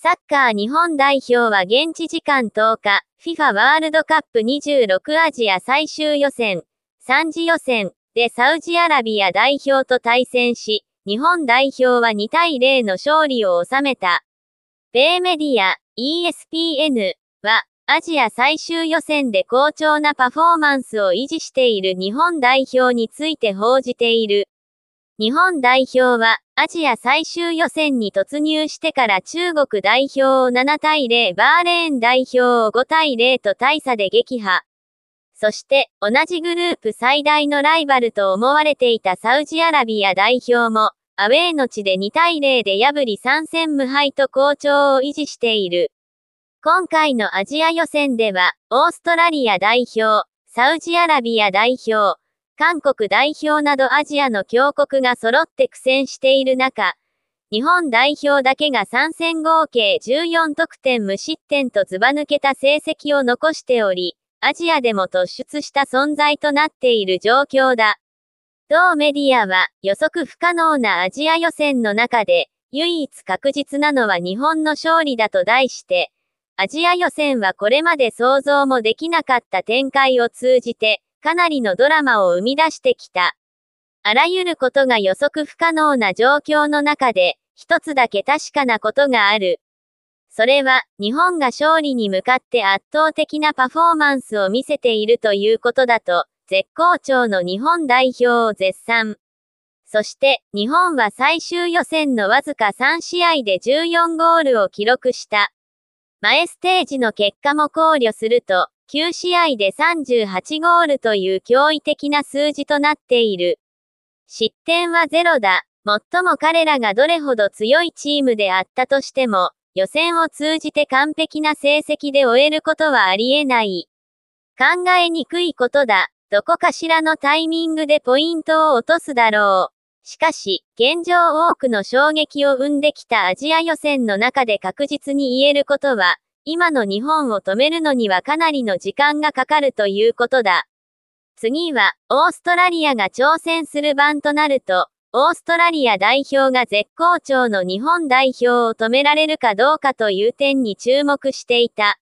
サッカー日本代表は現地時間10日、FIFA ワールドカップ26アジア最終予選、3次予選でサウジアラビア代表と対戦し、日本代表は2対0の勝利を収めた。米メディア、ESPN は、アジア最終予選で好調なパフォーマンスを維持している日本代表について報じている。日本代表は、アジア最終予選に突入してから中国代表を7対0、バーレーン代表を5対0と大差で撃破。そして、同じグループ最大のライバルと思われていたサウジアラビア代表も、アウェーの地で2対0で破り3戦無敗と好調を維持している。今回のアジア予選では、オーストラリア代表、サウジアラビア代表、韓国代表などアジアの強国が揃って苦戦している中、日本代表だけが参戦合計14得点無失点とずば抜けた成績を残しており、アジアでも突出した存在となっている状況だ。同メディアは予測不可能なアジア予選の中で、唯一確実なのは日本の勝利だと題して、アジア予選はこれまで想像もできなかった展開を通じて、かなりのドラマを生み出してきた。あらゆることが予測不可能な状況の中で、一つだけ確かなことがある。それは、日本が勝利に向かって圧倒的なパフォーマンスを見せているということだと、絶好調の日本代表を絶賛。そして、日本は最終予選のわずか3試合で14ゴールを記録した。前ステージの結果も考慮すると、9試合で38ゴールという驚異的な数字となっている。失点はゼロだ。最も彼らがどれほど強いチームであったとしても、予選を通じて完璧な成績で終えることはありえない。考えにくいことだ。どこかしらのタイミングでポイントを落とすだろう。しかし、現状多くの衝撃を生んできたアジア予選の中で確実に言えることは、今の日本を止めるのにはかなりの時間がかかるということだ。次は、オーストラリアが挑戦する番となると、オーストラリア代表が絶好調の日本代表を止められるかどうかという点に注目していた。